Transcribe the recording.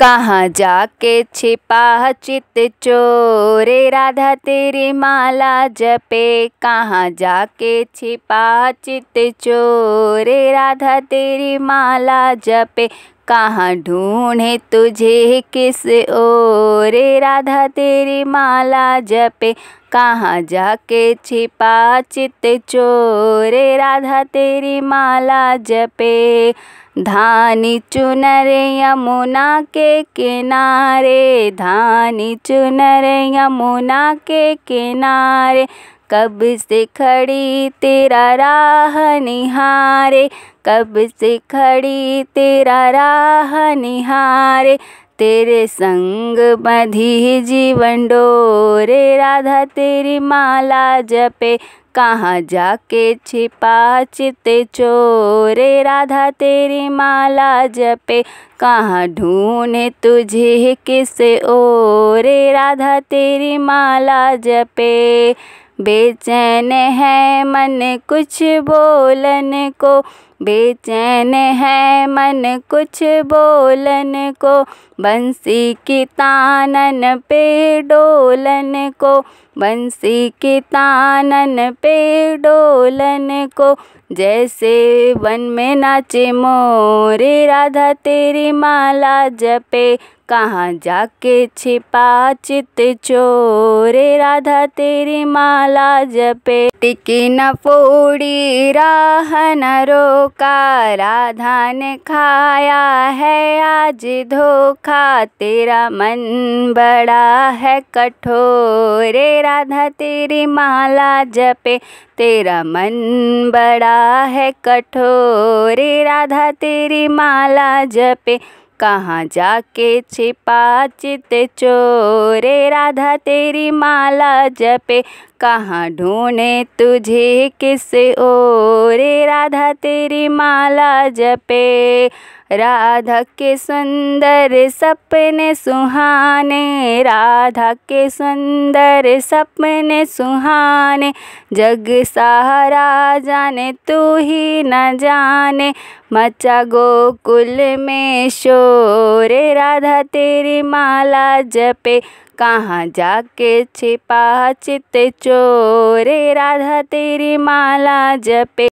कहाँ जाके छिपा चित चोरे राधा तेरी माला जपे कहाँ जाके छिपा चित चोरे राधा तेरी माला जपे कहाँ ढूंढे तुझे किस ओरे राधा तेरी माला जपे कहाँ जाके छिपा चित चोरे राधा तेरी माला जपे धानी चुनरे यमुना के किनारे धानी चुनरे यमुना के किनारे कब से खड़ी तेरा राह निहारे कब से खड़ी तेरा राह निहारे तेरे संग बधी जीवन डोरे राधा तेरी माला जपे कहाँ जाके छिपा चित चोरे राधा तेरी माला जपे कहाँ ढूंढे तुझे किस ओरे राधा तेरी माला जपे बेचैन है मन कुछ बोलन को बेचैन है मन कुछ बोलन को बंसी की तानन पे डोलन को बंसी की तानन पे डोलन को जैसे वन में नाचे मोरे राधा तेरी माला जपे कहाँ जाके छिपा चित चोरे राधा तेरी माला जपे टिकी न फोड़ी राह न रोका राधा ने खाया है आज धोखा तेरा मन बड़ा है कठोरे राधा तेरी माला जपे तेरा मन बड़ा है कठोरे राधा तेरी माला जपे कहाँ जाके छिपा चित चोरे राधा तेरी माला जपे कहाँ ढूंढे तुझे किस ओरे राधा तेरी माला जपे राधा के सुंदर सपने सुहाने राधा के सुंदर सपने सुहाने जग सहारा जाने तू ही न जाने मचा गोकुल में शोर राधा तेरी माला जपे कहाँ जाके छिपा चित चोरे राधा तेरी माला जपे